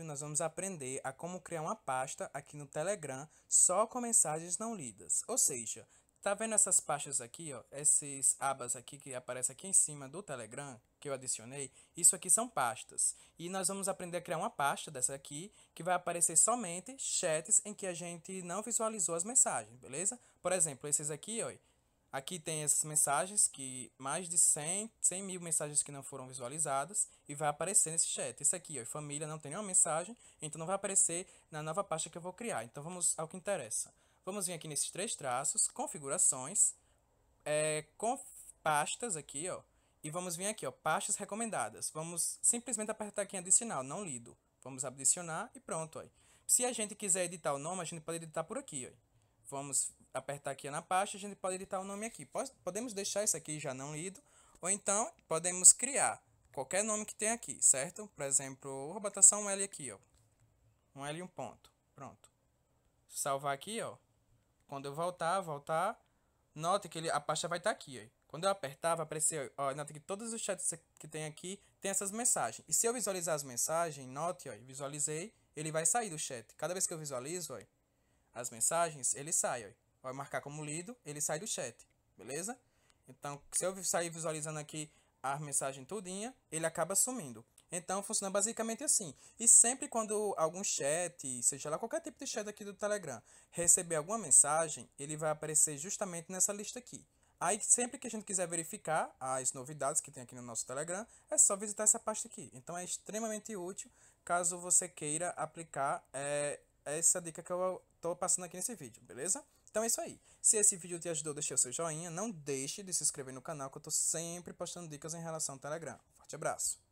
vídeo nós vamos aprender a como criar uma pasta aqui no Telegram só com mensagens não lidas. Ou seja, tá vendo essas pastas aqui, ó, esses abas aqui que aparecem aqui em cima do Telegram que eu adicionei? Isso aqui são pastas. E nós vamos aprender a criar uma pasta dessa aqui que vai aparecer somente chats em que a gente não visualizou as mensagens, beleza? Por exemplo, esses aqui, ó, Aqui tem essas mensagens, que mais de 100, 100 mil mensagens que não foram visualizadas, e vai aparecer nesse chat. Isso aqui, ó, família, não tem nenhuma mensagem, então não vai aparecer na nova pasta que eu vou criar. Então vamos ao que interessa. Vamos vir aqui nesses três traços, configurações, é, com pastas aqui, ó, e vamos vir aqui, ó, pastas recomendadas. Vamos simplesmente apertar aqui em adicional, não lido. Vamos adicionar e pronto, ó. Se a gente quiser editar o nome, a gente pode editar por aqui, ó. Vamos apertar aqui na pasta, a gente pode editar o nome aqui. Podemos deixar isso aqui já não lido, ou então podemos criar qualquer nome que tem aqui, certo? Por exemplo, vou botar só um L aqui, ó. Um L e um ponto. Pronto. Salvar aqui, ó. Quando eu voltar, voltar, note que ele, a pasta vai estar tá aqui, ó. Quando eu apertar, vai aparecer, ó, nota que todos os chats que tem aqui tem essas mensagens. E se eu visualizar as mensagens, note, ó, visualizei, ele vai sair do chat. Cada vez que eu visualizo, ó, as mensagens, ele sai, ó. Vai marcar como lido, ele sai do chat, beleza? Então, se eu sair visualizando aqui a mensagem tudinha, ele acaba sumindo. Então, funciona basicamente assim. E sempre quando algum chat, seja lá qualquer tipo de chat aqui do Telegram, receber alguma mensagem, ele vai aparecer justamente nessa lista aqui. Aí, sempre que a gente quiser verificar as novidades que tem aqui no nosso Telegram, é só visitar essa pasta aqui. Então, é extremamente útil caso você queira aplicar é, é essa dica que eu tô passando aqui nesse vídeo, beleza? Então é isso aí. Se esse vídeo te ajudou, deixe o seu joinha. Não deixe de se inscrever no canal, que eu tô sempre postando dicas em relação ao Telegram. Forte abraço!